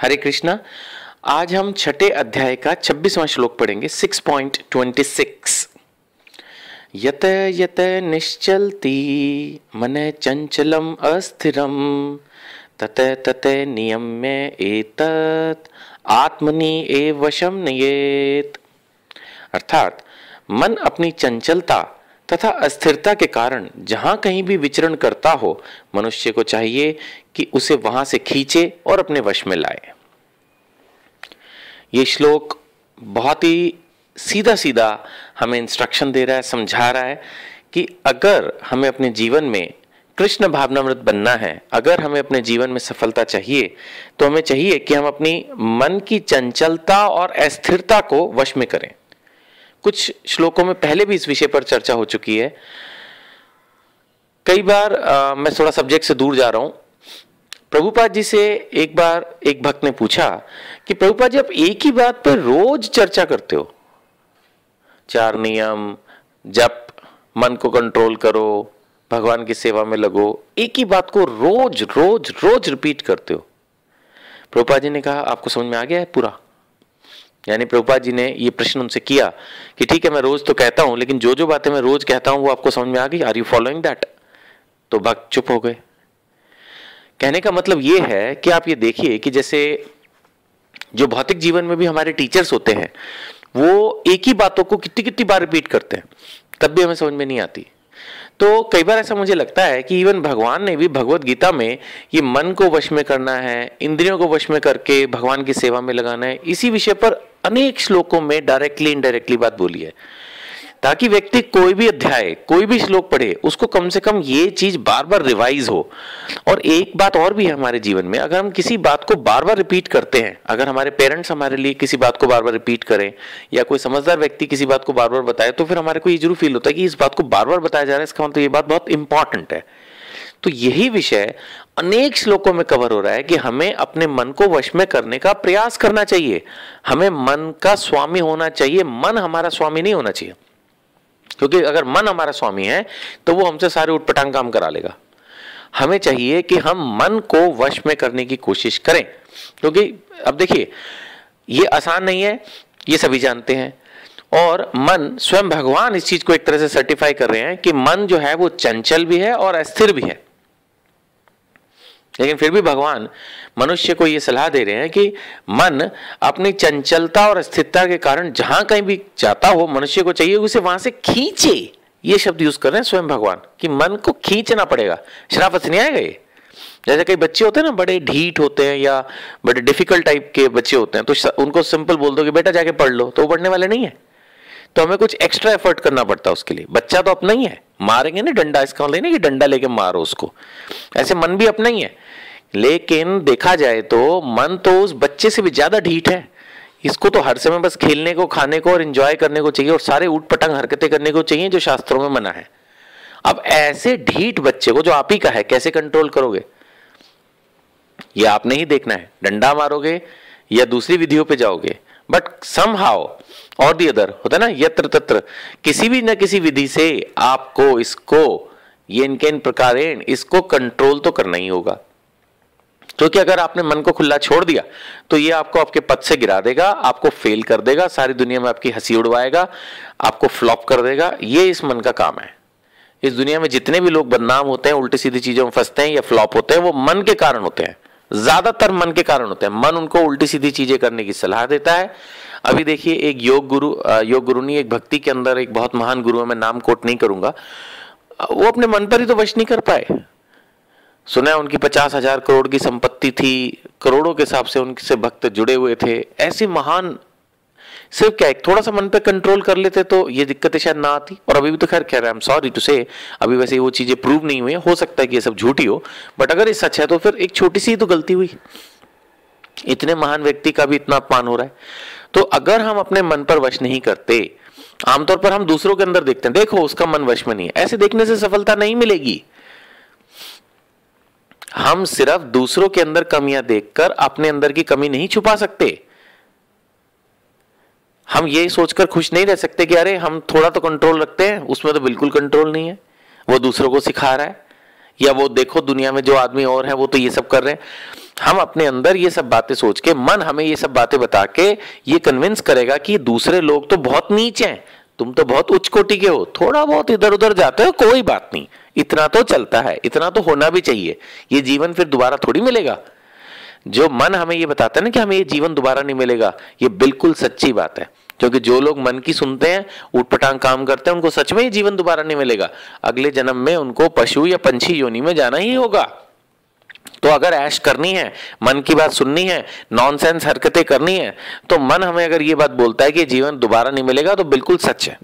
हरे कृष्णा आज हम छठे अध्याय का छब्बीसवां श्लोक पढ़ेंगे सिक्स यत यत निश्चलती मन चंचलम अस्थिरम तत तत नियम में एत आत्मनि एवशम नियेत अर्थात मन अपनी चंचलता तथा अस्थिरता के कारण जहाँ कहीं भी विचरण करता हो मनुष्य को चाहिए कि उसे वहाँ से खींचे और अपने वश में लाए ये श्लोक बहुत ही सीधा सीधा हमें इंस्ट्रक्शन दे रहा है समझा रहा है कि अगर हमें अपने जीवन में कृष्ण भावनामृत बनना है अगर हमें अपने जीवन में सफलता चाहिए तो हमें चाहिए कि हम अपनी मन की चंचलता और अस्थिरता को वश में करें कुछ श्लोकों में पहले भी इस विषय पर चर्चा हो चुकी है कई बार आ, मैं थोड़ा सब्जेक्ट से दूर जा रहा हूं प्रभुपाद जी से एक बार एक भक्त ने पूछा कि प्रभुपाद जी आप एक ही बात पर रोज चर्चा करते हो चार नियम जप मन को कंट्रोल करो भगवान की सेवा में लगो एक ही बात को रोज रोज रोज रिपीट करते हो प्रभुपाद जी ने कहा आपको समझ में आ गया है पूरा यानी प्रभुपाद जी ने ये प्रश्न उनसे किया कि ठीक है मैं रोज तो कहता हूँ लेकिन जो जो बातें मैं रोज कहता हूँ वो आपको समझ में आ गई आर यू फॉलोइंग दैट तो भक्त चुप हो गए कहने का मतलब ये है कि आप ये देखिए कि जैसे जो भौतिक जीवन में भी हमारे टीचर्स होते हैं वो एक ही बातों को कितनी कितनी बार रिपीट करते हैं तब भी हमें समझ में नहीं आती तो कई बार ऐसा मुझे लगता है कि इवन भगवान ने भी भगवत गीता में ये मन को वश में करना है इंद्रियों को वश में करके भगवान की सेवा में लगाना है इसी विषय पर अनेक श्लोकों में डायरेक्टली इनडायरेक्टली बात बोली है ताकि व्यक्ति कोई भी अध्याय कोई भी श्लोक पढ़े उसको कम से कम ये चीज बार बार रिवाइज हो और एक बात और भी है हमारे जीवन में अगर हम किसी बात को बार बार रिपीट करते हैं अगर हमारे पेरेंट्स हमारे लिए किसी बात को बार बार रिपीट करें या कोई समझदार व्यक्ति किसी बात को बार बार बताए तो फिर हमारे को ये जरूर फील होता है कि इस बात को बार बार बताया जा रहा है इसका मतलब ये बात बहुत इंपॉर्टेंट है तो यही विषय अनेक श्लोकों में कवर हो रहा है कि हमें अपने मन को वश में करने का प्रयास करना चाहिए हमें मन का स्वामी होना चाहिए मन हमारा स्वामी नहीं होना चाहिए क्योंकि अगर मन हमारा स्वामी है तो वो हमसे सारे उठपटांग काम करा लेगा हमें चाहिए कि हम मन को वश में करने की कोशिश करें क्योंकि अब देखिए ये आसान नहीं है ये सभी जानते हैं और मन स्वयं भगवान इस चीज को एक तरह से सर्टिफाई कर रहे हैं कि मन जो है वो चंचल भी है और अस्थिर भी है लेकिन फिर भी भगवान मनुष्य को ये सलाह दे रहे हैं कि मन अपनी चंचलता और अस्थिरता के कारण जहां कहीं भी जाता हो मनुष्य को चाहिए उसे वहां से खींचे ये शब्द यूज कर रहे हैं स्वयं भगवान कि मन को खींचना पड़ेगा शराफत नहीं आएगा ये जैसे कई बच्चे होते हैं ना बड़े ढीठ होते हैं या बड़े डिफिकल्ट टाइप के बच्चे होते हैं तो उनको सिंपल बोल दो कि बेटा जाके पढ़ लो तो वो पढ़ने वाले नहीं है तो हमें कुछ एक्स्ट्रा एफर्ट करना पड़ता है उसके लिए बच्चा तो अपना ही है मारेंगे ना डंडा इसका मतलब नहीं कि डंडा लेके मारो उसको ऐसे मन भी अपना ही है लेकिन देखा जाए तो मन तो उस बच्चे से भी ज़्यादा ढीठ है इसको तो हर समय बस खेलने को खाने को और इंजॉय करने को चाहिए और सारे ऊट पटंग हरकतें करने को चाहिए जो शास्त्रों में मना है अब ऐसे ढीठ बच्चे को जो आप ही का है कैसे कंट्रोल करोगे ये आपने ही देखना है डंडा मारोगे या दूसरी विधियों पे जाओगे बट सम हाउ और दी अदर होता है ना यत्र तत्र किसी भी ना किसी विधि से आपको इसको ये इनके इन प्रकार इसको कंट्रोल तो करना ही होगा क्योंकि तो अगर आपने मन को खुला छोड़ दिया तो ये आपको आपके पद से गिरा देगा आपको फेल कर देगा सारी दुनिया में आपकी हंसी उड़वाएगा आपको फ्लॉप कर देगा ये इस मन का काम है इस दुनिया में जितने भी लोग बदनाम होते हैं उल्टी सीधी चीजों में फंसते हैं या फ्लॉप होते हैं वो मन के कारण होते हैं ज्यादातर मन के कारण होते हैं मन उनको उल्टी सीधी चीजें करने की सलाह देता है अभी देखिए एक योग गुरु योग गुरु नहीं एक भक्ति के अंदर एक बहुत महान गुरु है मैं नाम कोट नहीं करूंगा वो अपने मन पर ही तो वश नहीं कर पाए सुना है उनकी पचास हजार करोड़ की संपत्ति थी करोड़ों के हिसाब से उनसे भक्त जुड़े हुए थे ऐसे महान सिर्फ क्या एक थोड़ा सा मन पे कंट्रोल कर लेते तो ये दिक्कतें शायद ना आती और अभी भी तो खैर कह रहे एम सॉरी टू से अभी वैसे वो चीज़ें प्रूव नहीं हुई हो सकता है कि ये सब झूठी हो बट अगर ये सच है तो फिर एक छोटी सी तो गलती हुई इतने महान व्यक्ति का भी इतना अपमान हो रहा है तो अगर हम अपने मन पर वश नहीं करते आमतौर पर हम दूसरों के अंदर देखते हैं देखो उसका मन वश में नहीं है ऐसे देखने से सफलता नहीं मिलेगी हम सिर्फ दूसरों के अंदर कमियां देखकर अपने अंदर की कमी नहीं छुपा सकते हम ये सोचकर खुश नहीं रह सकते कि अरे हम थोड़ा तो कंट्रोल रखते हैं उसमें तो बिल्कुल कंट्रोल नहीं है वो दूसरों को सिखा रहा है या वो देखो दुनिया में जो आदमी और है वो तो ये सब कर रहे हैं हम अपने अंदर ये सब बातें सोच के मन हमें ये सब बातें बता के ये कन्विंस करेगा कि दूसरे लोग तो बहुत नीचे हैं तुम तो बहुत उच्च कोटि के हो थोड़ा बहुत इधर उधर जाते हो कोई बात नहीं इतना तो चलता है इतना तो होना भी चाहिए ये जीवन फिर दोबारा थोड़ी मिलेगा जो मन हमें ये बताता है ना कि हमें ये जीवन दोबारा नहीं मिलेगा ये बिल्कुल सच्ची बात है क्योंकि जो लोग मन की सुनते हैं उठपटांग काम करते हैं उनको सच में ही जीवन दोबारा नहीं मिलेगा अगले जन्म में उनको पशु या पंछी योनि में जाना ही होगा तो अगर ऐश करनी है मन की बात सुननी है नॉनसेंस हरकतें करनी है तो मन हमें अगर ये बात बोलता है कि जीवन दोबारा नहीं मिलेगा तो बिल्कुल सच है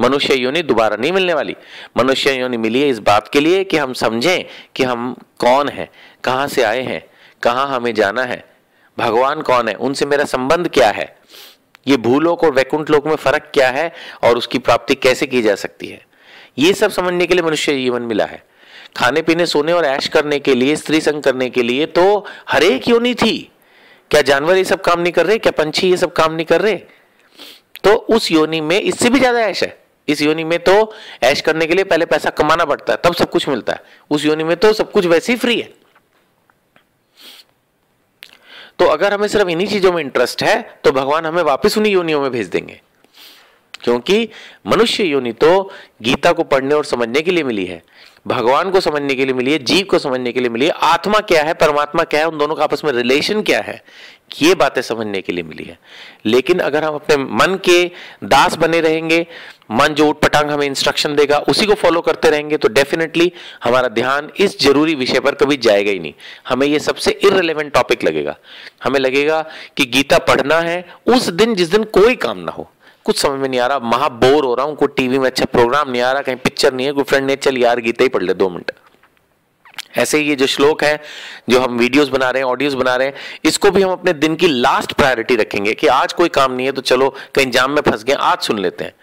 मनुष्य योनि दोबारा नहीं मिलने वाली मनुष्य योनि मिली है इस बात के लिए कि हम समझें कि हम कौन हैं कहाँ से आए हैं कहाँ हमें जाना है भगवान कौन है उनसे मेरा संबंध क्या है ये भूलोक और वैकुंठ लोक में फर्क क्या है और उसकी प्राप्ति कैसे की जा सकती है ये सब समझने के लिए मनुष्य जीवन मिला है खाने पीने सोने और ऐश करने के लिए स्त्री संग करने के लिए तो हरे क्यों नहीं थी क्या जानवर ये सब काम नहीं कर रहे क्या पंछी ये सब काम नहीं कर रहे तो उस योनि में इससे भी ज्यादा ऐश है इस योनि में तो ऐश करने के लिए पहले पैसा कमाना पड़ता है तब सब कुछ मिलता है उस योनि में तो सब कुछ वैसे ही फ्री है तो अगर हमें सिर्फ इन्हीं चीजों में इंटरेस्ट है तो भगवान हमें वापस उन्हीं योनियों में भेज देंगे क्योंकि मनुष्य योनि तो गीता को पढ़ने और समझने के लिए मिली है भगवान को समझने के लिए मिली है जीव को समझने के लिए मिली है आत्मा क्या है परमात्मा क्या है उन दोनों का आपस में रिलेशन क्या है ये बातें समझने के लिए मिली है लेकिन अगर हम अपने मन के दास बने रहेंगे मन जो उठ पटांग हमें इंस्ट्रक्शन देगा उसी को फॉलो करते रहेंगे तो डेफिनेटली हमारा ध्यान इस जरूरी विषय पर कभी जाएगा ही नहीं हमें ये सबसे इरेलीवेंट टॉपिक लगेगा हमें लगेगा कि गीता पढ़ना है उस दिन जिस दिन कोई काम ना हो कुछ समझ में नहीं आ रहा महा बोर हो रहा हूं कोई टीवी में अच्छा प्रोग्राम नहीं आ रहा कहीं पिक्चर नहीं है कोई फ्रेंड ने चल यार गीता ही पढ़ ले दो मिनट ऐसे ही ये जो श्लोक है जो हम वीडियोस बना रहे हैं ऑडियोस बना रहे हैं इसको भी हम अपने दिन की लास्ट प्रायोरिटी रखेंगे कि आज कोई काम नहीं है तो चलो कहीं जाम में फंस गए आज सुन लेते हैं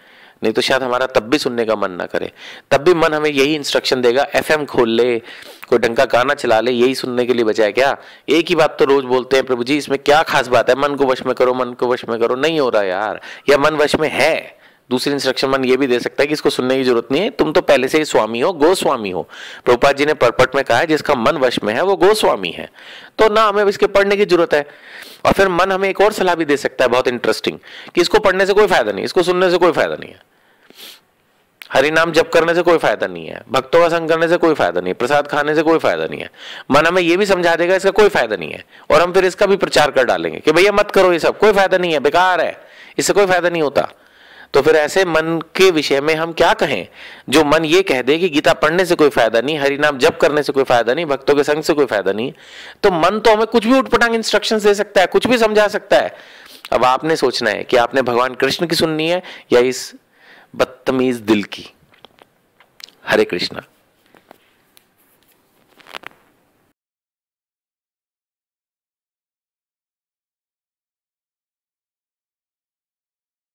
नहीं तो शायद हमारा तब भी सुनने का मन ना करे तब भी मन हमें यही इंस्ट्रक्शन देगा एफ खोल ले कोई ढंग का गाना चला ले यही सुनने के लिए बचाए क्या एक ही बात तो रोज बोलते हैं प्रभु जी इसमें क्या खास बात है मन को वश में करो मन को वश में करो नहीं हो रहा यार या मन वश में है दूसरी इंस्ट्रक्शन मन ये भी दे सकता है कि इसको सुनने की जरूरत नहीं है तुम तो पहले से ही स्वामी हो गोस्वामी हो प्रभुपाद जी ने परपट में कहा है जिसका मन वश में है वो गोस्वामी है तो ना हमें इसके पढ़ने की जरूरत है और फिर मन हमें एक और सलाह भी दे सकता है बहुत इंटरेस्टिंग कि इसको पढ़ने से कोई फायदा नहीं इसको सुनने से कोई फायदा नहीं है हरि नाम जप करने से कोई फायदा नहीं है भक्तों का संग करने से कोई फायदा नहीं है प्रसाद खाने से कोई फायदा नहीं है मन हमें यह भी समझा देगा इसका कोई फायदा नहीं है और हम फिर इसका भी प्रचार कर डालेंगे कि भैया मत करो ये सब कोई फायदा नहीं है बेकार है इससे कोई फायदा नहीं होता तो फिर ऐसे मन के विषय में हम क्या कहें जो मन ये कह दे कि गीता पढ़ने से कोई फायदा नहीं नाम जप करने से कोई फायदा नहीं भक्तों के संग से कोई फायदा नहीं तो मन तो हमें कुछ भी उठपटांग इंस्ट्रक्शंस दे सकता है कुछ भी समझा सकता है अब आपने सोचना है कि आपने भगवान कृष्ण की सुननी है या इस बदतमीज दिल की हरे कृष्णा